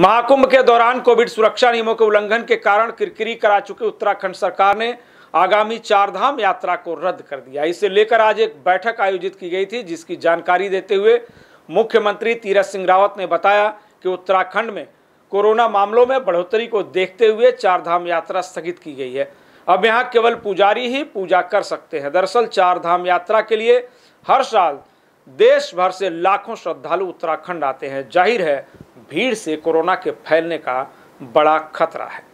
महाकुंभ के दौरान कोविड सुरक्षा नियमों के उल्लंघन के कारण किरकिरी करा चुके उत्तराखंड सरकार ने आगामी चारधाम यात्रा को रद्द कर दिया इसे लेकर आज एक बैठक आयोजित की गई थी जिसकी जानकारी देते हुए मुख्यमंत्री तीरथ सिंह रावत ने बताया कि उत्तराखंड में कोरोना मामलों में बढ़ोतरी को देखते हुए चारधाम यात्रा स्थगित की गई है अब यहाँ केवल पुजारी ही पूजा कर सकते हैं दरअसल चारधाम यात्रा के लिए हर साल देश भर से लाखों श्रद्धालु उत्तराखंड आते हैं जाहिर है भीड़ से कोरोना के फैलने का बड़ा खतरा है